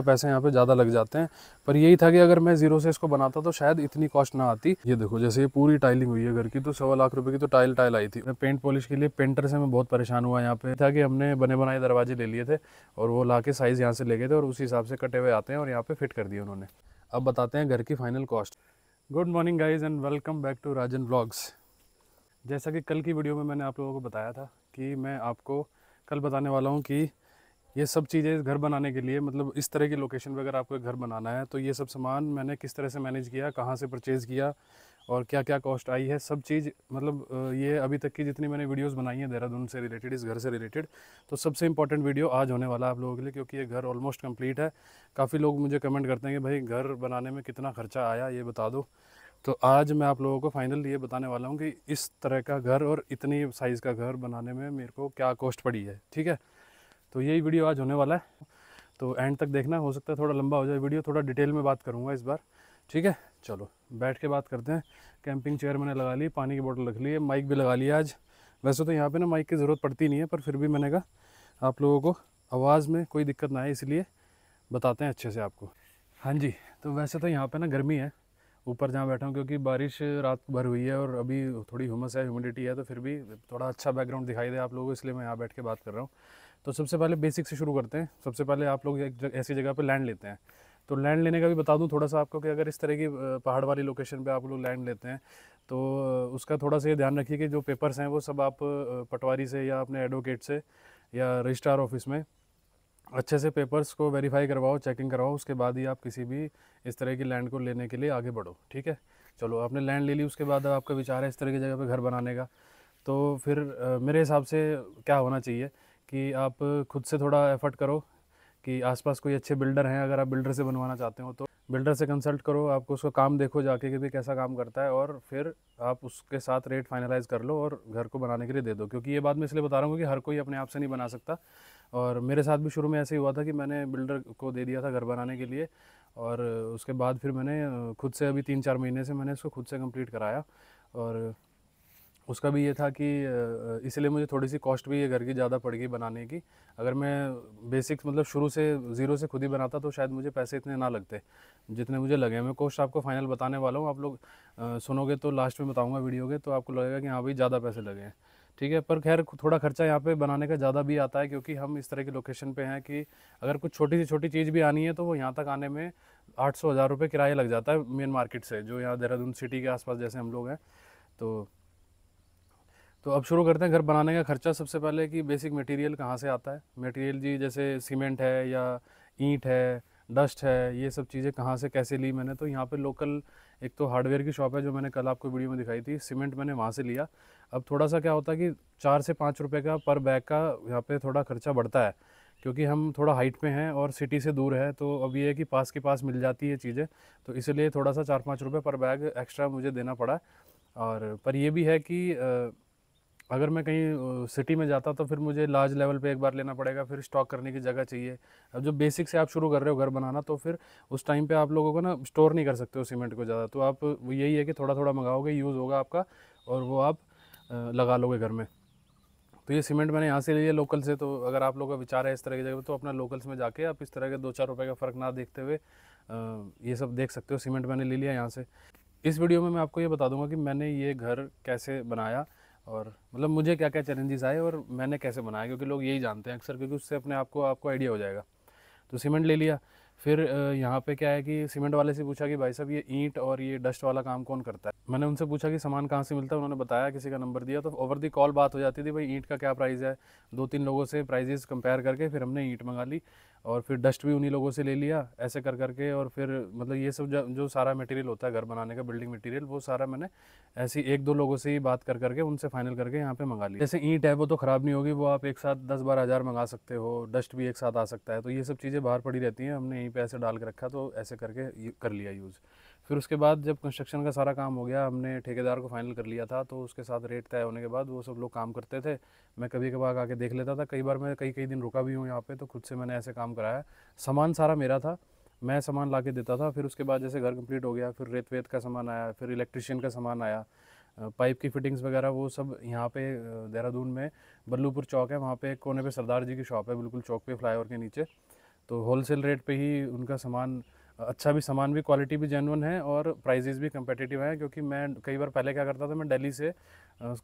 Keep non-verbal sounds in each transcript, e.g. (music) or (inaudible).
पैसे यहाँ पे ज़्यादा लग जाते हैं पर यही था कि अगर मैं जीरो से इसको बनाता तो शायद इतनी कॉस्ट ना आती ये देखो जैसे ये पूरी टाइलिंग हुई है घर की तो सवा लाख रुपए की तो टाइल टाइल आई थी मैं पेंट पॉलिश के लिए पेंटर से मैं बहुत परेशान हुआ यहाँ पे था कि हमने बने बनाए दरवाजे ले लिए थे और वो ला के साइज़ यहाँ से ले गए थे और उसी हिसाब से कटे हुए आते हैं और यहाँ पे फिट कर दिए उन्होंने अब बताते हैं घर की final cost good morning guys and welcome back to Rajan blogs जैसा कि कल की वीडियो में मैंने आप लोगों को बताया था कि मैं आपको कल बताने वाला हूँ कि ये सब चीज़ें घर बनाने के लिए मतलब इस तरह की लोकेशन पर अगर आपको एक घर बनाना है तो ये सब सामान मैंने किस तरह से मैनेज किया कहाँ से परचेज़ किया और क्या क्या कॉस्ट आई है सब चीज़ मतलब ये अभी तक की जितनी मैंने वीडियोस बनाई हैं देहरादून से रिलेटेड इस घर से रिलेटेड तो सबसे इंपॉर्टेंट वीडियो आज होने वाला है आप लोगों के लिए क्योंकि ये घर ऑलमोस्ट कंप्लीट है काफ़ी लोग मुझे कमेंट करते हैं कि भाई घर बनाने में कितना खर्चा आया ये बता दो तो आज मैं आप लोगों को फाइनल ये बताने वाला हूँ कि इस तरह का घर और इतनी साइज़ का घर बनाने में मेरे को क्या कॉस्ट पड़ी है ठीक है तो यही वीडियो आज होने वाला है तो एंड तक देखना हो सकता है थोड़ा लंबा हो जाए वीडियो थोड़ा डिटेल में बात करूँगा इस बार ठीक है चलो बैठ के बात करते हैं कैंपिंग चेयर मैंने लगा ली पानी की बोतल रख ली है माइक भी लगा लिया आज वैसे तो यहाँ पे ना माइक की ज़रूरत पड़ती नहीं है पर फिर भी मैंने कहा आप लोगों को आवाज़ में कोई दिक्कत ना आए इसलिए बताते हैं अच्छे से आपको हाँ जी तो वैसे तो यहाँ पे ना गर्मी है ऊपर जहाँ बैठा हूँ क्योंकि बारिश रात भर हुई है और अभी थोड़ी ह्यूमस है ह्यूमिडिटी है तो फिर भी थोड़ा अच्छा बैकग्राउंड दिखाई दे आप लोगों को इसलिए मैं यहाँ बैठ के बात कर रहा हूँ तो सबसे पहले बेसिक से शुरू करते हैं सबसे पहले आप लोग एक जग, ऐसी जगह पर लैंड लेते हैं तो लैंड लेने का भी बता दूं थोड़ा सा आपको कि अगर इस तरह की पहाड़ वाली लोकेशन पे आप लोग लैंड लेते हैं तो उसका थोड़ा सा ये ध्यान रखिए कि जो पेपर्स हैं वो सब आप पटवारी से या अपने एडवोकेट से या रजिस्ट्रार ऑफिस में अच्छे से पेपर्स को वेरीफाई करवाओ चेकिंग करवाओ उसके बाद ही आप किसी भी इस तरह की लैंड को लेने के लिए आगे बढ़ो ठीक है चलो आपने लैंड ले ली उसके बाद आपका विचार है इस तरह की जगह पर घर बनाने का तो फिर मेरे हिसाब से क्या होना चाहिए कि आप खुद से थोड़ा एफर्ट करो कि आसपास कोई अच्छे बिल्डर हैं अगर आप बिल्डर से बनवाना चाहते हो तो बिल्डर से कंसल्ट करो आपको उसका काम देखो जाके कि भी कैसा काम करता है और फिर आप उसके साथ रेट फाइनलाइज कर लो और घर को बनाने के लिए दे दो क्योंकि ये बात मैं इसलिए बता रहा हूँ कि हर कोई अपने आप से नहीं बना सकता और मेरे साथ भी शुरू में ऐसे ही हुआ था कि मैंने बिल्डर को दे दिया था घर बनाने के लिए और उसके बाद फिर मैंने खुद से अभी तीन चार महीने से मैंने उसको खुद से कंप्लीट कराया और उसका भी ये था कि इसलिए मुझे थोड़ी सी कॉस्ट भी ये घर की ज़्यादा पड़ गई बनाने की अगर मैं बेसिक मतलब शुरू से ज़ीरो से खुद ही बनाता तो शायद मुझे पैसे इतने ना लगते जितने मुझे लगे मैं कॉस्ट आपको फाइनल बताने वाला हूँ आप लोग सुनोगे तो लास्ट में बताऊँगा वीडियो के तो आपको लगेगा कि हाँ भाई ज़्यादा पैसे लगे हैं ठीक है पर खैर थोड़ा खर्चा यहाँ पे बनाने का ज़्यादा भी आता है क्योंकि हम इस तरह की लोकेशन पे हैं कि अगर कुछ छोटी सी छोटी चीज़ भी आनी है तो वो यहाँ तक आने में आठ सौ हज़ार रुपये किराया लग जाता है मेन मार्केट से जो यहाँ देहरादून सिटी के आसपास जैसे हम लोग हैं तो तो अब शुरू करते हैं घर बनाने का खर्चा सबसे पहले कि बेसिक मटेरियल कहाँ से आता है मटेरियल जी जैसे सीमेंट है या ईंट है डस्ट है ये सब चीज़ें कहाँ से कैसे ली मैंने तो यहाँ पे लोकल एक तो हार्डवेयर की शॉप है जो मैंने कल आपको वीडियो में दिखाई थी सीमेंट मैंने वहाँ से लिया अब थोड़ा सा क्या होता है कि चार से पाँच रुपये का पर बैग का यहाँ पर थोड़ा खर्चा बढ़ता है क्योंकि हम थोड़ा हाइट पे हैं और सिटी से दूर है तो अब ये है कि पास के पास मिल जाती है चीज़ें तो इसलिए थोड़ा सा चार पाँच रुपये पर बैग एक्स्ट्रा मुझे देना पड़ा और पर यह भी है कि अगर मैं कहीं सिटी में जाता तो फिर मुझे लार्ज लेवल पे एक बार लेना पड़ेगा फिर स्टॉक करने की जगह चाहिए अब जो बेसिक से आप शुरू कर रहे हो घर बनाना तो फिर उस टाइम पे आप लोगों को ना स्टोर नहीं कर सकते हो सीमेंट को ज़्यादा तो आप यही है कि थोड़ा थोड़ा मंगाओगे यूज़ होगा आपका और वो आप लगा लोगे घर में तो ये सीमेंट मैंने यहाँ से लिया लोकल से तो अगर आप लोगों का विचार है इस तरह की जगह तो अपना लोकल्स में जाके आप इस तरह के दो चार रुपये का फ़र्क ना देखते हुए ये सब देख सकते हो सीमेंट मैंने ले लिया यहाँ से इस वीडियो में मैं आपको ये बता दूंगा कि मैंने ये घर कैसे बनाया और मतलब मुझे क्या क्या चैलेंजेस आए और मैंने कैसे बनाया क्योंकि लोग यही जानते हैं अक्सर क्योंकि उससे अपने आपको आपको आइडिया हो जाएगा तो सीमेंट ले लिया फिर यहाँ पे क्या है कि सीमेंट वाले से पूछा कि भाई साहब ये ईंट और ये डस्ट वाला काम कौन करता है मैंने उनसे पूछा कि सामान कहाँ से मिलता है उन्होंने बताया किसी का नंबर दिया तो ओवर दी कॉल बात हो जाती थी भाई ईंट का क्या प्राइस है दो तीन लोगों से प्राइजेस कंपेयर करके फिर हमने ईंट मंगा ली और फिर डस्ट भी उन्हीं लोगों से ले लिया ऐसे कर करके और फिर मतलब ये सब जो सारा मटेरियल होता है घर बनाने का बिल्डिंग मटेरियल वो सारा मैंने ऐसी एक दो लोगों से ही बात कर करके उनसे फाइनल करके यहाँ पे मंगा लिया जैसे ईंट है वो तो ख़राब नहीं होगी वो आप एक साथ दस बारह हज़ार मंगा सकते हो डस्ट भी एक साथ आ सकता है तो ये सब चीज़ें बाहर पड़ी रहती हैं हमने यहीं पर ऐसे डाल के रखा तो ऐसे करके कर लिया यूज़ फिर उसके बाद जब कंस्ट्रक्शन का सारा काम हो गया हमने ठेकेदार को फाइनल कर लिया था तो उसके साथ रेट तय होने के बाद वो सब लोग काम करते थे मैं कभी कभार आके देख लेता था कई बार मैं कई कई दिन रुका भी हूँ यहाँ पे तो खुद से मैंने ऐसे काम कराया सामान सारा मेरा था मैं सामान ला के देता था फिर उसके बाद जैसे घर कंप्लीट हो गया फिर रेत वेत का सामान आया फिर इलेक्ट्रिशियन का सामान आया पाइप की फिटिंग्स वगैरह वो सब यहाँ पे देहरादून में बल्लूपुर चौक है वहाँ पे कोने पे सरदार जी की शॉप है बिल्कुल चौक पे फ्लाईओवर के नीचे तो होलसेल रेट पे ही उनका सामान अच्छा भी सामान भी क्वालिटी भी जेनवन है और प्राइजेज़ भी कम्पटिटिव है क्योंकि मैं कई बार पहले क्या करता था मैं डेली से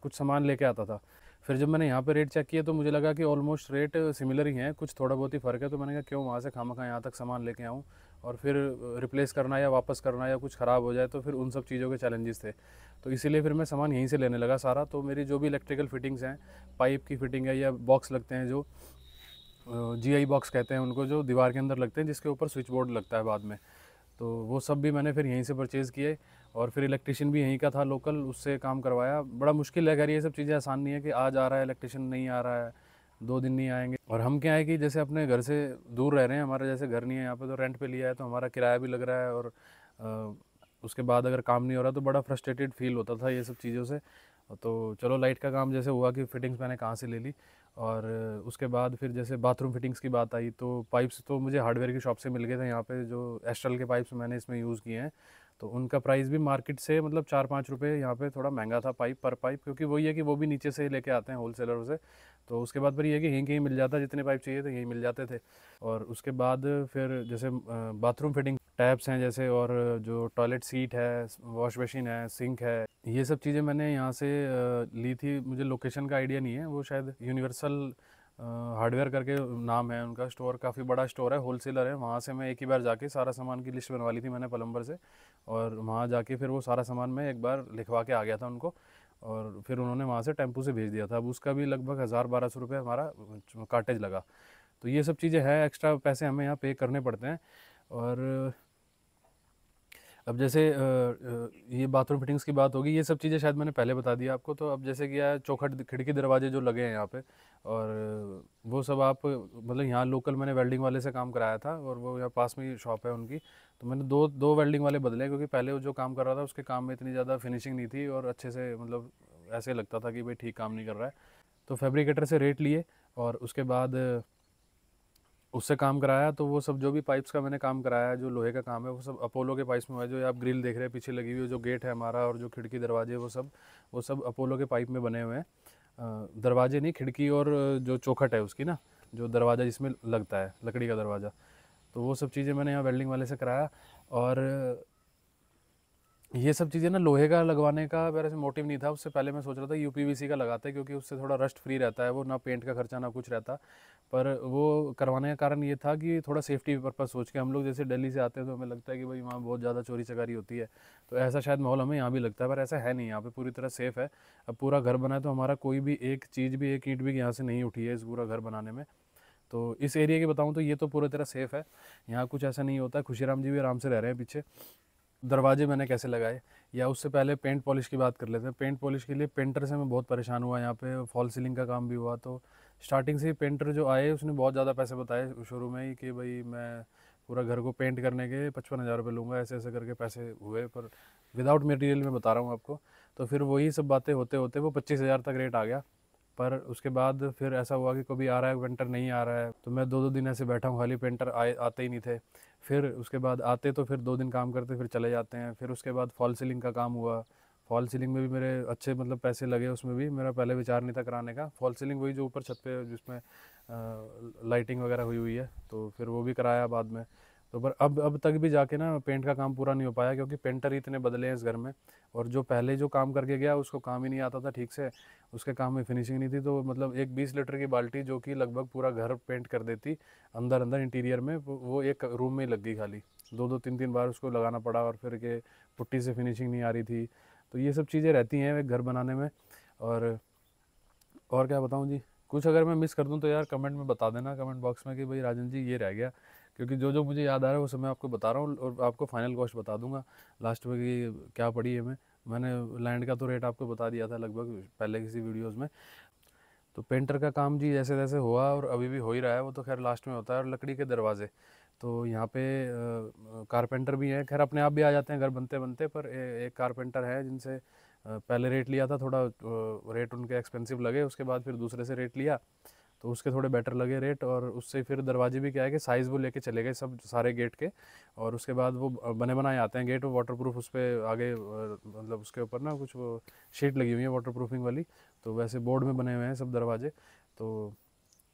कुछ सामान लेके आता था फिर जब मैंने यहाँ पर रेट चेक किया तो मुझे लगा कि ऑलमोस्ट रेट सिमिलर ही हैं कुछ थोड़ा बहुत ही फ़र्क है तो मैंने कहा क्यों वहाँ से खामा खा यहाँ तक सामान लेके आऊँ और फिर रिप्लेस करना या वापस करना या कुछ ख़राब हो जाए तो फिर उन सब चीज़ों के चैलेंजेस थे तो इसीलिए फिर मैं सामान यहीं से लेने लगा सारा तो मेरी जो भी इलेक्ट्रिकल फिटिंग्स हैं पाइप की फिटिंग है या बॉक्स लगते हैं जो जीआई बॉक्स कहते हैं उनको जो दीवार के अंदर लगते हैं जिसके ऊपर स्विच बोर्ड लगता है बाद में तो वो सब भी मैंने फिर यहीं से परचेज़ किए और फिर इलेक्ट्रिशियन भी यहीं का था लोकल उससे काम करवाया बड़ा मुश्किल है अगर ये सब चीज़ें आसान नहीं है कि आज आ रहा है इलेक्ट्रिशियन नहीं आ रहा है दो दिन नहीं आएंगे और हम क्या है कि जैसे अपने घर से दूर रह रहे हैं हमारा जैसे घर नहीं है यहाँ पर तो रेंट पर लिया है तो हमारा किराया भी लग रहा है और उसके बाद अगर काम नहीं हो रहा तो बड़ा फ्रस्ट्रेटेड फील होता था ये सब चीज़ों से तो चलो लाइट का काम जैसे हुआ कि फिटिंग्स मैंने कहाँ से ले ली और उसके बाद फिर जैसे बाथरूम फिटिंग्स की बात आई तो पाइप्स तो मुझे हार्डवेयर की शॉप से मिल गए थे यहाँ पे जो एस्ट्रल के पाइप्स मैंने इसमें यूज़ किए हैं तो उनका प्राइस भी मार्केट से मतलब चार पाँच रुपये यहाँ पे थोड़ा महंगा था पाइप पर पाइप क्योंकि वही है कि वो भी नीचे से लेके आते हैं होलसेलरों से तो उसके बाद फिर ये कि यहीं कहीं मिल जाता जितने पाइप चाहिए थे यहीं मिल जाते थे और उसके बाद फिर जैसे बाथरूम फिटिंग टैप्स हैं जैसे और जो टॉयलेट सीट है वॉश मशीन है सिंक है ये सब चीज़ें मैंने यहाँ से ली थी मुझे लोकेशन का आइडिया नहीं है वो शायद यूनिवर्सल हार्डवेयर करके नाम है उनका स्टोर काफ़ी बड़ा स्टोर है होलसेलर है वहाँ से मैं एक ही बार जाके सारा सामान की लिस्ट बनवा ली थी मैंने पलम्बर से और वहाँ जाके फिर वो सारा सामान मैं एक बार लिखवा के आ गया था उनको और फिर उन्होंने वहाँ से टेम्पू से भेज दिया था अब उसका भी लगभग हज़ार बारह सौ रुपये हमारा काटेज लगा तो ये सब चीज़ें हैं एक्स्ट्रा पैसे हमें यहाँ पे करने पड़ते हैं और अब जैसे ये बाथरूम फिटिंग्स की बात होगी ये सब चीज़ें शायद मैंने पहले बता दी आपको तो अब जैसे कि है चौखट खिड़की दरवाजे जो लगे हैं यहाँ पे और वो सब आप मतलब यहाँ लोकल मैंने वेल्डिंग वाले से काम कराया था और वो यहाँ पास में ही शॉप है उनकी तो मैंने दो दो वेल्डिंग वाले बदले क्योंकि पहले वो जो काम कर रहा था उसके काम में इतनी ज़्यादा फिनिशिंग नहीं थी और अच्छे से मतलब ऐसे लगता था कि भाई ठीक काम नहीं कर रहा है तो फेब्रिकेटर से रेट लिए और उसके बाद उससे काम कराया तो वो सब जो भी पाइप्स का मैंने काम कराया जो लोहे का काम है वो सब अपोलो के पाइप्स में हुआ है जो आप ग्रिल देख रहे हैं पीछे लगी हुई है जो गेट है हमारा और जो खिड़की दरवाजे वो सब वो सब अपोलो के पाइप में बने हुए हैं दरवाजे नहीं खिड़की और जो चौखट है उसकी ना जो दरवाज़ा जिसमें लगता है लकड़ी का दरवाज़ा तो वो सब चीज़ें मैंने यहाँ वेल्डिंग वाले से कराया और ये सब चीज़ें ना लोहे का लगवाने का मेरा मोटिव नहीं था उससे पहले मैं सोच रहा था यू का लगाते हैं क्योंकि उससे थोड़ा रस्ट फ्री रहता है वो ना पेंट का खर्चा ना कुछ रहता पर वो करवाने का कारण ये था कि थोड़ा सेफ्टी पर्पज़ सोच के हम लोग जैसे दिल्ली से आते हैं तो हमें लगता है कि भाई वहाँ बहुत ज़्यादा चोरी चकारी होती है तो ऐसा शायद माहौल हमें यहाँ भी लगता है पर ऐसा है नहीं यहाँ पर पूरी तरह सेफ़ है अब पूरा घर बना है तो हमारा कोई भी एक चीज़ भी एक ईंट भी यहाँ से नहीं उठी है इस पूरा घर बनाने में तो इस एरिया की बताऊँ तो ये तो पूरी तरह सेफ़ है यहाँ कुछ ऐसा नहीं होता खुशीराम जी भी आराम से रह रहे हैं पीछे दरवाजे मैंने कैसे लगाए या उससे पहले पेंट पॉलिश की बात कर लेते हैं पेंट पॉलिश के लिए पेंटर से मैं बहुत परेशान हुआ यहाँ पे फॉल सीलिंग का काम भी हुआ तो स्टार्टिंग से ही पेंटर जो आए उसने बहुत ज़्यादा पैसे बताए शुरू में ही कि भाई मैं पूरा घर को पेंट करने के पचपन हज़ार रुपये लूँगा ऐसे ऐसे करके पैसे हुए पर विदाउट मटेरियल मैं बता रहा हूँ आपको तो फिर वही सब बातें होते होते वो पच्चीस हज़ार तक रेट आ गया पर उसके बाद फिर ऐसा हुआ कि कभी आ रहा है पेंटर नहीं आ रहा है तो मैं दो दो दिन ऐसे बैठा हूँ खाली पेंटर आए आते ही नहीं थे फिर उसके बाद आते तो फिर दो दिन काम करते फिर चले जाते हैं फिर उसके बाद फॉल सीलिंग का काम हुआ फॉल सीलिंग में भी मेरे अच्छे मतलब पैसे लगे उसमें भी मेरा पहले विचार नहीं था कराने का फॉल सीलिंग वही जो ऊपर छत पे जिसमें लाइटिंग वगैरह हुई हुई है तो फिर वो भी कराया बाद में तो पर अब अब तक भी जाके ना पेंट का काम पूरा नहीं हो पाया क्योंकि पेंटर ही इतने बदले हैं इस घर में और जो पहले जो काम करके गया उसको काम ही नहीं आता था ठीक से उसके काम में फिनिशिंग नहीं थी तो मतलब एक बीस लीटर की बाल्टी जो कि लगभग पूरा घर पेंट कर देती अंदर अंदर इंटीरियर में वो एक रूम में ही लग गई खाली दो दो तीन तीन बार उसको लगाना पड़ा और फिर के पुट्टी से फिनिशिंग नहीं आ रही थी तो ये सब चीज़ें रहती हैं घर बनाने में और और क्या बताऊँ जी कुछ अगर मैं मिस कर दूँ तो यार कमेंट में बता देना कमेंट बॉक्स में कि भाई राजन जी ये रह गया क्योंकि जो जो मुझे याद आ रहा है वो सब मैं आपको बता रहा हूँ और आपको फाइनल कॉस्ट बता दूंगा लास्ट में कि क्या पड़ी है मैं मैंने लैंड का तो रेट आपको बता दिया था लगभग पहले किसी वीडियोस में तो पेंटर का काम जी जैसे तैसे हुआ और अभी भी हो ही रहा है वो तो खैर लास्ट में होता है और लकड़ी के दरवाजे तो यहाँ पे कारपेंटर भी हैं खैर अपने आप भी आ जाते हैं घर बनते बनते पर ए, एक कारपेंटर है जिनसे पहले रेट लिया था थोड़ा रेट उनके एक्सपेंसिव लगे उसके बाद फिर दूसरे से रेट लिया तो उसके थोड़े बेटर लगे रेट और उससे फिर दरवाजे भी क्या है कि साइज़ वो लेके चले गए सब सारे गेट के और उसके बाद वो बने बनाए आते हैं गेट वो वाटर प्रूफ उस पर आगे मतलब उसके ऊपर ना कुछ वो शीट लगी हुई है वाटर प्रूफिंग वाली तो वैसे बोर्ड में बने हुए हैं सब दरवाजे तो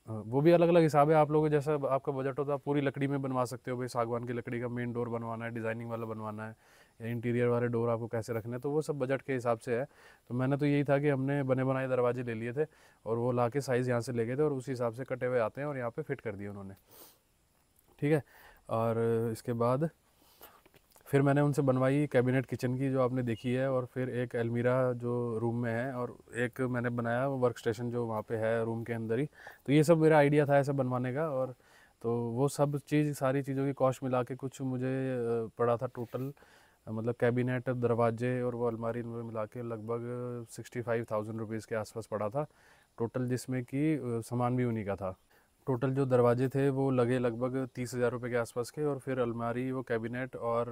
वो भी अलग अलग हिसाब है आप लोगों जैसा आपका बजट होता है आप पूरी लकड़ी में बनवा सकते हो भाई सागवान की लकड़ी का मेन डोर बनवाना है डिज़ाइनिंग वाला बनवाना है या इंटीरियर वाले डोर आपको कैसे रखने तो वो सब बजट के हिसाब से है तो मैंने तो यही था कि हमने बने बनाए दरवाजे ले लिए थे और वो ला के साइज़ यहाँ से ले गए थे और उसी हिसाब से कटे हुए आते हैं और यहाँ पर फिट कर दिए उन्होंने ठीक है और इसके बाद फिर मैंने उनसे बनवाई कैबिनेट किचन की जो आपने देखी है और फिर एक अलमीरा जो रूम में है और एक मैंने बनाया वर्क स्टेशन जो वहाँ पे है रूम के अंदर ही तो ये सब मेरा आइडिया था ऐसा बनवाने का और तो वो सब चीज़ सारी चीज़ों की कॉस्ट मिला के कुछ मुझे पड़ा था टोटल मतलब कैबिनेट दरवाजे और वो अलमारी इनमें मिला के लगभग सिक्सटी फाइव थाउजेंड रुपीज़ के आसपास पड़ा था टोटल जिसमें कि सामान भी उन्हीं का था टोटल जो दरवाजे थे वो लगे लगभग तीस हज़ार रुपये के आसपास के और फिर अलमारी वो कैबिनेट और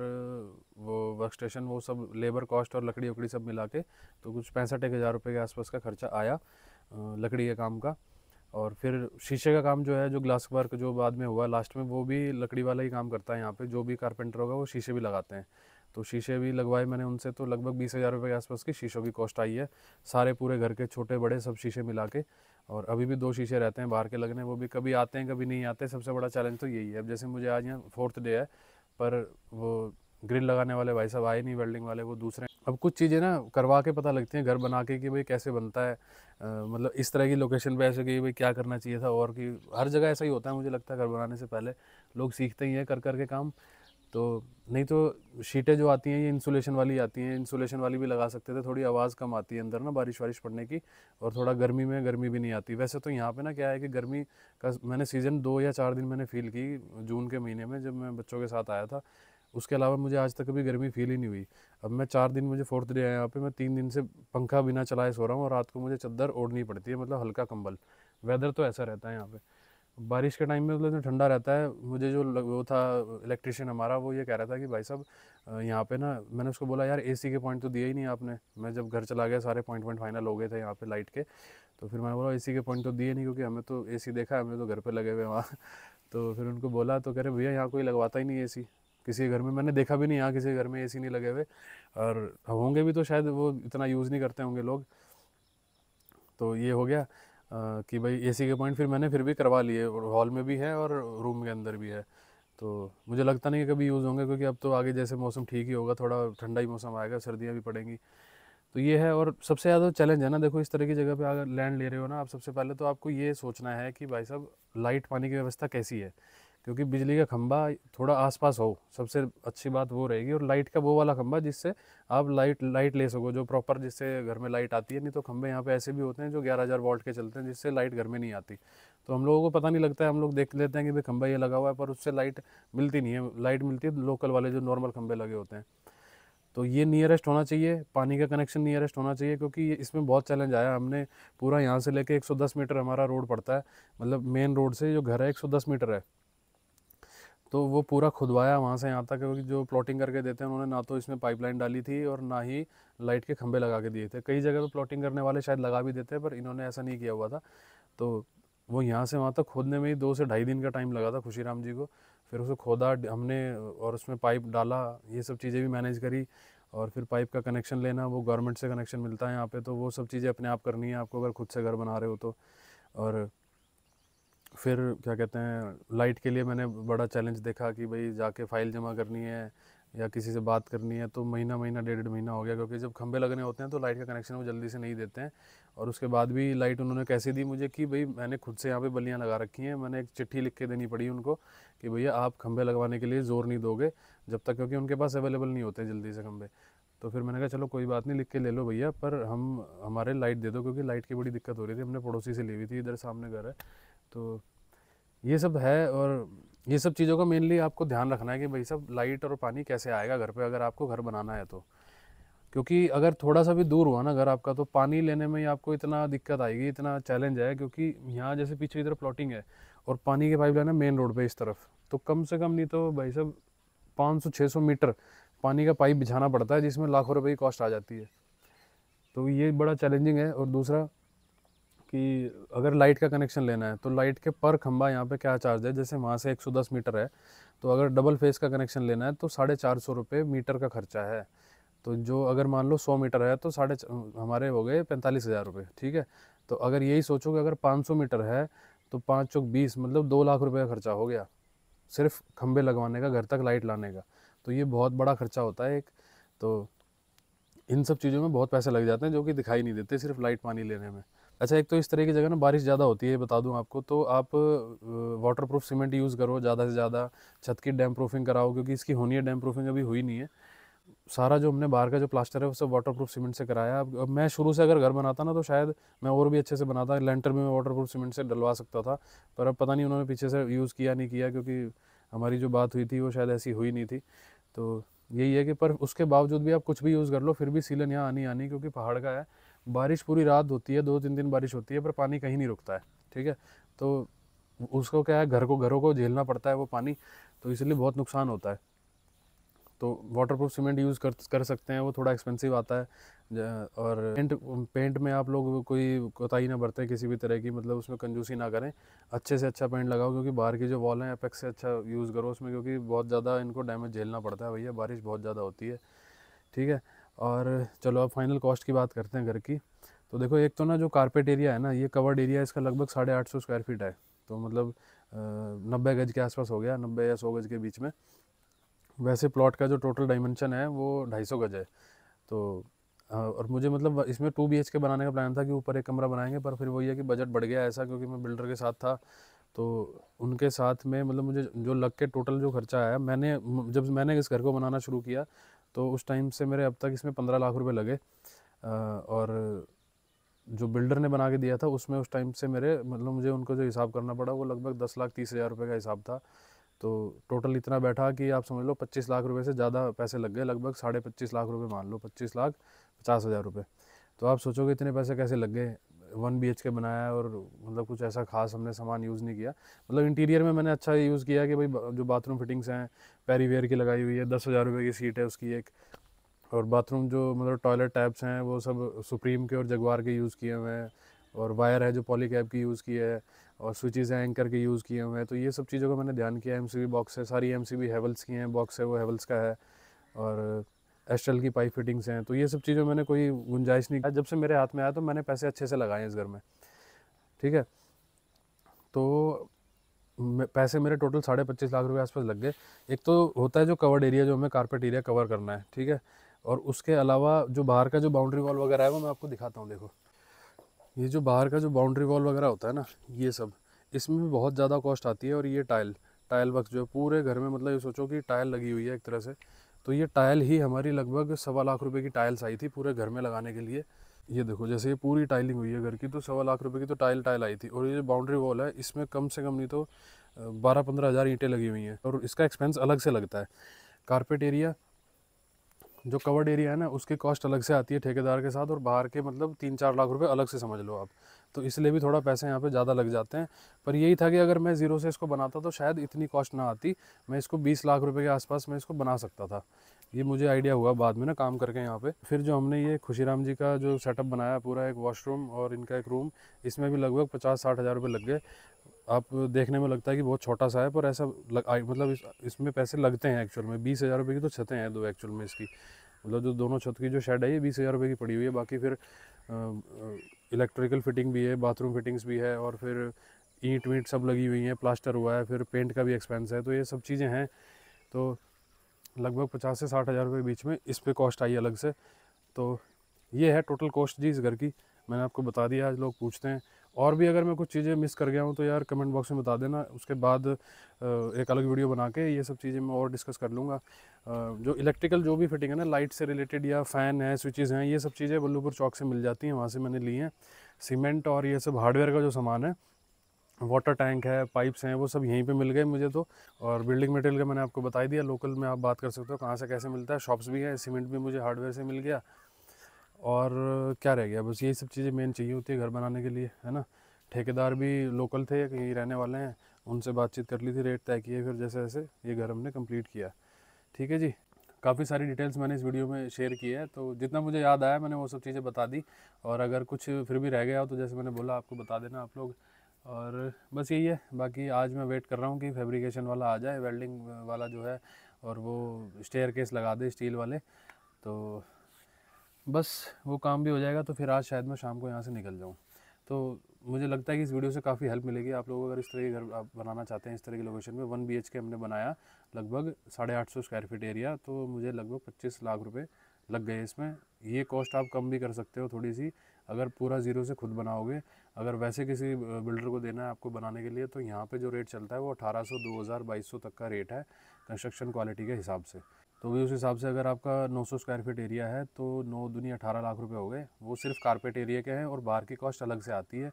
वो वर्क स्टेशन वो सब लेबर कॉस्ट और लकड़ी वकड़ी सब मिला के तो कुछ पैंसठ एक हज़ार रुपये के आसपास का खर्चा आया लकड़ी के काम का और फिर शीशे का काम जो है जो ग्लास वर्क जो बाद में हुआ लास्ट में वो भी लकड़ी वाला ही काम करता है यहाँ पे जो भी कारपेंटर होगा वो शीशे भी लगाते हैं तो शीशे भी लगवाए मैंने उनसे तो लगभग बीस हज़ार रुपये के आसपास की शीशों की कॉस्ट आई है सारे पूरे घर के छोटे बड़े सब शीशे मिला के और अभी भी दो शीशे रहते हैं बाहर के लगने वो भी कभी आते हैं कभी नहीं आते सबसे बड़ा चैलेंज तो यही है अब जैसे मुझे आज यहाँ फोर्थ डे है पर वो ग्रिल लगाने वाले भाई साहब आए नहीं वेल्डिंग वाले वो दूसरे अब कुछ चीज़ें ना करवा के पता लगती हैं घर बना के कि भाई कैसे बनता है आ, मतलब इस तरह की लोकेशन पे ऐसे कि भाई क्या करना चाहिए था और कि हर जगह ऐसा ही होता है मुझे लगता है घर बनाने से पहले लोग सीखते ही हैं कर कर के काम तो नहीं तो शीटें जो आती हैं ये इंसुलेशन वाली आती हैं इंसुलेशन वाली भी लगा सकते थे थोड़ी आवाज़ कम आती है अंदर ना बारिश वारिश पड़ने की और थोड़ा गर्मी में गर्मी भी नहीं आती वैसे तो यहाँ पे ना क्या है कि गर्मी का मैंने सीज़न दो या चार दिन मैंने फील की जून के महीने में जब मैं बच्चों के साथ आया था उसके अलावा मुझे आज तक कभी गर्मी फील ही नहीं हुई अब मैं चार दिन मुझे फोर्थ डे आया यहाँ पे मैं तीन दिन से पंखा बिना चलाए सो रहा हूँ और रात को मुझे चद्दर ओढ़नी पड़ती है मतलब हल्का कंबल वेदर तो ऐसा रहता है यहाँ पर बारिश के टाइम में मतलब ठंडा रहता है मुझे जो वो था इलेक्ट्रिशियन हमारा वो ये कह रहा था कि भाई साहब यहाँ पे ना मैंने उसको बोला यार एसी के पॉइंट तो दिए ही नहीं आपने मैं जब घर चला गया सारे पॉइंट पॉइंट फाइनल हो गए थे यहाँ पे लाइट के तो फिर मैंने बोला एसी के पॉइंट तो दिए नहीं क्योंकि हमें तो ए देखा है हमें तो घर पर लगे हुए वहाँ (laughs) तो फिर उनको बोला तो कह रहे भैया यहाँ कोई लगवाता ही नहीं ए किसी घर में मैंने देखा भी नहीं यहाँ किसी घर में ए नहीं लगे हुए और होंगे भी तो शायद वो इतना यूज़ नहीं करते होंगे लोग तो ये हो गया कि भाई एसी के पॉइंट फिर मैंने फिर भी करवा लिए और हॉल में भी है और रूम के अंदर भी है तो मुझे लगता नहीं कि कभी यूज़ होंगे क्योंकि अब तो आगे जैसे मौसम ठीक ही होगा थोड़ा ठंडा ही मौसम आएगा सर्दियाँ भी पड़ेंगी तो ये है और सबसे ज़्यादा चैलेंज है ना देखो इस तरह की जगह पे अगर लैंड ले रहे हो ना आप सबसे पहले तो आपको ये सोचना है कि भाई साहब लाइट पानी की व्यवस्था कैसी है क्योंकि बिजली का खंबा थोड़ा आसपास हो सबसे अच्छी बात वो रहेगी और लाइट का वो वाला खंबा जिससे आप लाइट लाइट ले सको जो प्रॉपर जिससे घर में लाइट आती है नहीं तो खंबे यहाँ पे ऐसे भी होते हैं जो 11000 वोल्ट के चलते हैं जिससे लाइट घर में नहीं आती तो हम लोगों को पता नहीं लगता है हम लोग देख लेते हैं कि भाई खंबा ये लगा हुआ है पर उससे लाइट मिलती नहीं है लाइट मिलती है लोकल वाले जो नॉर्मल खंबे लगे होते हैं तो ये नियरेस्ट होना चाहिए पानी का कनेक्शन नियरेस्ट होना चाहिए क्योंकि इसमें बहुत चैलेंज आया हमने पूरा यहाँ से लेके 110 मीटर हमारा रोड पड़ता है मतलब मेन रोड से जो घर है 110 मीटर है तो वो पूरा खुदवाया वहाँ से यहाँ तक क्योंकि जो प्लॉटिंग करके देते हैं उन्होंने ना तो इसमें पाइपलाइन डाली थी और ना ही लाइट के खंभे लगा के दिए थे कई जगह पे तो प्लॉटिंग करने वाले शायद लगा भी देते हैं पर इन्होंने ऐसा नहीं किया हुआ था तो वो यहाँ से वहाँ तक खोदने में ही दो से ढाई दिन का टाइम लगा था खुशी जी को फिर उसे खोदा हमने और उसमें पाइप डाला ये सब चीज़ें भी मैनेज करी और फिर पाइप का कनेक्शन लेना वो गवर्नमेंट से कनेक्शन मिलता है यहाँ पे तो वो सब चीज़ें अपने आप करनी है आपको अगर खुद से घर बना रहे हो तो और फिर क्या कहते हैं लाइट के लिए मैंने बड़ा चैलेंज देखा कि भाई जाके फाइल जमा करनी है या किसी से बात करनी है तो महीना महीना डेढ़ डेढ़ महीना हो गया क्योंकि जब खंभे लगने होते हैं तो लाइट का कनेक्शन वो जल्दी से नहीं देते हैं और उसके बाद भी लाइट उन्होंने कैसे दी मुझे कि भाई मैंने खुद से यहाँ पे बलियाँ लगा रखी हैं मैंने एक चिट्ठी लिख के देनी पड़ी उनको कि भैया आप खंबे लगवाने के लिए ज़ोर नहीं दोगे जब तक क्योंकि उनके पास अवेलेबल नहीं होते जल्दी से खंबे तो फिर मैंने कहा चलो कोई बात नहीं लिख के ले लो भैया पर हम हमारे लाइट दे दो क्योंकि लाइट की बड़ी दिक्कत हो रही थी हमने पड़ोसी से ली हुई थी इधर सामने घर है तो ये सब है और ये सब चीज़ों का मेनली आपको ध्यान रखना है कि भाई सब लाइट और पानी कैसे आएगा घर पे अगर आपको घर बनाना है तो क्योंकि अगर थोड़ा सा भी दूर हुआ ना घर आपका तो पानी लेने में ही आपको इतना दिक्कत आएगी इतना चैलेंज है क्योंकि यहाँ जैसे पीछे इधर प्लॉटिंग है और पानी की पाइप लाइन है मेन रोड पर इस तरफ तो कम से कम नहीं तो भाई सब पाँच सौ छः सौ मीटर पानी का पाइप बिछाना पड़ता है जिसमें लाखों रुपये की कॉस्ट आ जाती है तो ये बड़ा चैलेंजिंग है और दूसरा कि अगर लाइट का कनेक्शन लेना है तो लाइट के पर खंबा यहाँ पे क्या चार्ज है जैसे वहाँ से 110 मीटर है तो अगर डबल फेस का कनेक्शन लेना है तो साढ़े चार सौ रुपये मीटर का खर्चा है तो जो अगर मान लो सौ मीटर है तो साढ़े हमारे हो गए पैंतालीस हज़ार रुपये ठीक है तो अगर यही सोचो कि अगर पाँच सौ मीटर है तो पाँच चौक बीस मतलब दो लाख रुपये का खर्चा हो गया सिर्फ खम्भे लगवाने का घर तक लाइट लाने का तो ये बहुत बड़ा खर्चा होता है एक तो इन सब चीज़ों में बहुत पैसे लग जाते हैं जो कि दिखाई नहीं देते सिर्फ लाइट पानी लेने में अच्छा एक तो इस तरह की जगह ना बारिश ज़्यादा होती है बता दूं आपको तो आप वाटर प्रूफ सीमेंट यूज़ करो ज़्यादा से ज़्यादा छत की डैम प्रूफिंग कराओ क्योंकि इसकी होनी है डैम प्रूफिंग अभी हुई नहीं है सारा जो हमने बाहर का जो प्लास्टर है वो सब वाटर प्रूफ सीमेंट से कराया अब मैं शुरू से अगर घर बनाता ना तो शायद मैं और भी अच्छे से बनाता लेंटर भी मैं वाटर प्रूफ सीमेंट से डलवा सकता था पर अब पता नहीं उन्होंने पीछे से यूज़ किया नहीं किया क्योंकि हमारी जो बात हुई थी वो शायद ऐसी हुई नहीं थी तो यही है कि पर उसके बावजूद भी आप कुछ भी यूज़ कर लो फिर भी सीलन यहाँ आनी आनी क्योंकि पहाड़ का है बारिश पूरी रात होती है दो तीन दिन बारिश होती है पर पानी कहीं नहीं रुकता है ठीक है तो उसको क्या है घर को घरों को झेलना पड़ता है वो पानी तो इसलिए बहुत नुकसान होता है तो वाटर प्रूफ सीमेंट यूज़ कर कर सकते हैं वो थोड़ा एक्सपेंसिव आता है और पेंट पेंट में आप लोग कोई कोताही ना बरतें किसी भी तरह की मतलब उसमें कंजूसी ना करें अच्छे से अच्छा पेंट लगाओ क्योंकि बाहर की जो वॉल हैं अपेक्स से अच्छा यूज़ करो उसमें क्योंकि बहुत ज़्यादा इनको डैमेज झेलना पड़ता है भैया बारिश बहुत ज़्यादा होती है ठीक है और चलो अब फाइनल कॉस्ट की बात करते हैं घर की तो देखो एक तो ना जो कारपेट एरिया है ना ये कवर्ड एरिया इसका लगभग साढ़े आठ सौ स्क्वायर फीट है तो मतलब नब्बे गज के आसपास हो गया नब्बे या सौ गज के बीच में वैसे प्लॉट का जो टोटल डायमेंशन है वो ढाई सौ गज है तो और मुझे मतलब इसमें टू बी के बनाने का प्लान था कि ऊपर एक कमरा बनाएंगे पर फिर वही है कि बजट बढ़ गया ऐसा क्योंकि मैं बिल्डर के साथ था तो उनके साथ में मतलब मुझे जो लग के टोटल जो खर्चा आया मैंने जब मैंने इस घर को बनाना शुरू किया तो उस टाइम से मेरे अब तक इसमें पंद्रह लाख रुपए लगे और जो बिल्डर ने बना के दिया था उसमें उस टाइम से मेरे मतलब मुझे उनको जो हिसाब करना पड़ा वो लगभग दस लाख तीस हज़ार रुपये का हिसाब था तो टोटल इतना बैठा कि आप समझ लो पच्चीस लाख रुपये से ज़्यादा पैसे लग गए लगभग साढ़े पच्चीस लाख रुपये मान लो पच्चीस लाख पचास हज़ार रुपये तो आप सोचोगे इतने पैसे कैसे लग गए वन बी के बनाया है और मतलब कुछ ऐसा खास हमने सामान यूज़ नहीं किया मतलब इंटीरियर में मैंने अच्छा यूज़ किया कि भाई जो बाथरूम फिटिंग्स हैं पैरीवेयर की लगाई हुई है दस हज़ार रुपये की सीट है उसकी एक और बाथरूम जो मतलब टॉयलेट टैप्स हैं वो सब सुप्रीम के और जगवार के यूज़ किए हुए हैं और वायर है जो पॉली कैब की यूज़ की है और स्विचेज़ हैं एंकर के यूज़ किए हुए हैं तो ये सब चीज़ों का मैंने ध्यान किया एम सी बॉक्स है सारी एम सी हैवल्स की हैं बॉक्स है वो हैवल्स का है और एस्ट्रल की पाइप फिटिंग्स हैं तो ये सब चीज़ों मैंने कोई गुंजाइश नहीं जब से मेरे हाथ में आया तो मैंने पैसे अच्छे से लगाए हैं इस घर में ठीक है तो पैसे मेरे टोटल साढ़े पच्चीस लाख रुपए आसपास लग गए एक तो होता है जो कवर्ड एरिया जो हमें कारपेट एरिया कवर करना है ठीक है और उसके अलावा जो बाहर का जो बाउंड्री वॉल वगैरह है वो मैं आपको दिखाता हूँ देखो ये जो बाहर का जो बाउंड्री वॉल वगैरह होता है ना ये सब इसमें भी बहुत ज़्यादा कॉस्ट आती है और ये टाइल टाइल वर्क जो है पूरे घर में मतलब ये सोचो कि टाइल लगी हुई है एक तरह से तो ये टाइल ही हमारी लगभग सवा लाख रुपए की टाइल्स आई थी पूरे घर में लगाने के लिए ये देखो जैसे ये पूरी टाइलिंग हुई है घर की तो सवा लाख रुपए की तो टाइल टाइल आई थी और ये बाउंड्री वॉल है इसमें कम से कम नहीं तो बारह पंद्रह हज़ार ईंटें लगी हुई हैं और इसका एक्सपेंस अलग से लगता है कारपेट एरिया जो कवर्ड एरिया है ना उसकी कॉस्ट अलग से आती है ठेकेदार के साथ और बाहर के मतलब तीन चार लाख रुपये अलग से समझ लो आप तो इसलिए भी थोड़ा पैसे यहाँ पे ज़्यादा लग जाते हैं पर यही था कि अगर मैं ज़ीरो से इसको बनाता तो शायद इतनी कॉस्ट ना आती मैं इसको बीस लाख रुपये के आसपास मैं इसको बना सकता था ये मुझे आइडिया हुआ बाद में ना काम करके यहाँ पे फिर जो हमने ये खुशी जी का जो सेटअप बनाया पूरा एक वॉशरूम और इनका एक रूम इसमें भी लगभग पचास साठ हज़ार रुपये लग गए आप देखने में लगता है कि बहुत छोटा सा है पर ऐसा लग, मतलब इस, इसमें पैसे लगते हैं एक्चुअल में बीस हज़ार रुपये की तो छतें हैं दो एक्चुअल में इसकी मतलब जो दोनों छत की जो शेड है ये बीस हज़ार रुपये की पड़ी हुई है बाकी फिर इलेक्ट्रिकल फिटिंग भी है बाथरूम फिटिंग्स भी है और फिर ईंट वीट सब लगी हुई है प्लास्टर हुआ है फिर पेंट का भी एक्सपेंस है तो ये सब चीज़ें हैं तो लगभग पचास से साठ हज़ार रुपये के बीच में इस पर कॉस्ट आई अलग से तो ये है टोटल कॉस्ट जी इस घर की मैंने आपको बता दिया आज लोग पूछते हैं और भी अगर मैं कुछ चीज़ें मिस कर गया हूँ तो यार कमेंट बॉक्स में बता देना उसके बाद एक अलग वीडियो बना के ये सब चीज़ें मैं और डिस्कस कर लूँगा जो इलेक्ट्रिकल जो भी फिटिंग है ना लाइट से रिलेटेड या फ़ैन है स्विचेज़ हैं ये सब चीज़ें बल्लूपुर चौक से मिल जाती हैं वहाँ से मैंने ली हैं सीमेंट और ये सब हार्डवेयर का जो सामान है वाटर टैंक है पाइप्स हैं वो सब यहीं पे मिल गए मुझे तो और बिल्डिंग मटेरियल का मैंने आपको बता दिया लोकल में आप बात कर सकते हो कहाँ से कैसे मिलता है शॉप्स भी हैं सीमेंट भी मुझे हार्डवेयर से मिल गया और क्या रह गया बस यही सब चीज़ें मेन चाहिए होती है घर बनाने के लिए है ना ठेकेदार भी लोकल थे यहीं रहने वाले हैं उनसे बातचीत कर ली थी रेट तय किए फिर जैसे जैसे ये घर हमने कंप्लीट किया ठीक है जी काफ़ी सारी डिटेल्स मैंने इस वीडियो में शेयर की है तो जितना मुझे याद आया मैंने वो सब चीज़ें बता दी और अगर कुछ फिर भी रह गया हो तो जैसे मैंने बोला आपको बता देना आप लोग और बस यही है बाकी आज मैं वेट कर रहा हूँ कि फैब्रिकेशन वाला आ जाए वेल्डिंग वाला जो है और वो स्टेयर केस लगा दे स्टील वाले तो बस वो काम भी हो जाएगा तो फिर आज शायद मैं शाम को यहाँ से निकल जाऊँ तो मुझे लगता है कि इस वीडियो से काफ़ी हेल्प मिलेगी आप लोग अगर इस तरह के घर आप बनाना चाहते हैं इस तरह की लोकेशन में वन बी एच के हमने बनाया लगभग साढ़े आठ सौ स्क्वायर फीट एरिया तो मुझे लगभग पच्चीस लाख रुपये लग गए इसमें ये कॉस्ट आप कम भी कर सकते हो थोड़ी सी अगर पूरा ज़ीरो से खुद बनाओगे अगर वैसे किसी बिल्डर को देना है आपको बनाने के लिए तो यहाँ पर जो रेट चलता है वो अठारह सौ तक का रेट है कंस्ट्रक्शन क्वालिटी के हिसाब से तो भी उस हिसाब से अगर आपका 900 स्क्वायर फीट एरिया है तो नौ दुनी अठारह लाख रुपए हो गए वो सिर्फ कारपेट एरिया के हैं और बाहर की कॉस्ट अलग से आती है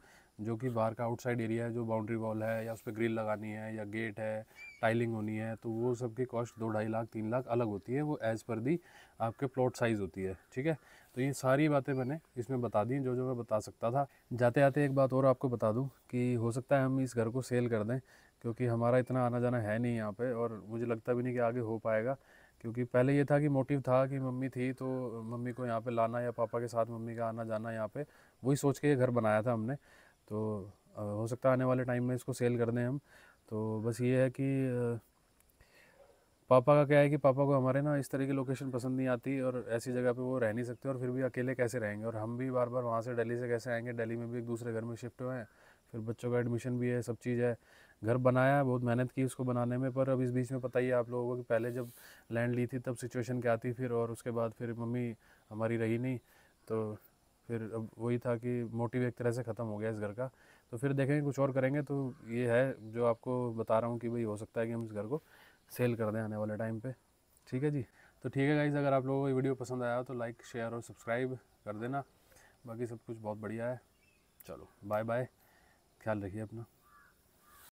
जो कि बाहर का आउटसाइड एरिया है जो बाउंड्री वॉल है या उस पर ग्रिल लगानी है या गेट है टाइलिंग होनी है तो वो सब की कॉस्ट दो ढाई लाख तीन लाख अलग होती है वो एज़ पर दी आपके प्लॉट साइज़ होती है ठीक है तो ये सारी बातें मैंने इसमें बता दी जो जो मैं बता सकता था जाते आते एक बात और आपको बता दूँ कि हो सकता है हम इस घर को सेल कर दें क्योंकि हमारा इतना आना जाना है नहीं यहाँ पर और मुझे लगता भी नहीं कि आगे हो पाएगा क्योंकि पहले ये था कि मोटिव था कि मम्मी थी तो मम्मी को यहाँ पे लाना या पापा के साथ मम्मी का आना जाना यहाँ पे वही सोच के ये घर बनाया था हमने तो हो सकता है आने वाले टाइम में इसको सेल कर दें हम तो बस ये है कि पापा का क्या है कि पापा को हमारे ना इस तरह की लोकेशन पसंद नहीं आती और ऐसी जगह पे वो रह नहीं सकते और फिर भी अकेले कैसे रहेंगे और हम भी बार बार वहाँ से दिल्ली से कैसे आएंगे दिल्ली में भी एक दूसरे घर में शिफ्ट हुए हैं फिर बच्चों का एडमिशन भी है सब चीज़ है घर बनाया बहुत मेहनत की उसको बनाने में पर अब इस बीच में पता ही है आप लोगों को कि पहले जब लैंड ली थी तब सिचुएशन क्या थी फिर और उसके बाद फिर मम्मी हमारी रही नहीं तो फिर अब वही था कि मोटिव एक तरह से ख़त्म हो गया इस घर का तो फिर देखेंगे कुछ और करेंगे तो ये है जो आपको बता रहा हूँ कि भाई हो सकता है कि हम इस घर को सेल कर दें आने वाले टाइम पर ठीक है जी तो ठीक है गाइज़ अगर आप लोगों को ये वीडियो पसंद आया तो लाइक शेयर और सब्सक्राइब कर देना बाकी सब कुछ बहुत बढ़िया है चलो बाय बाय ख्याल रखिए अपना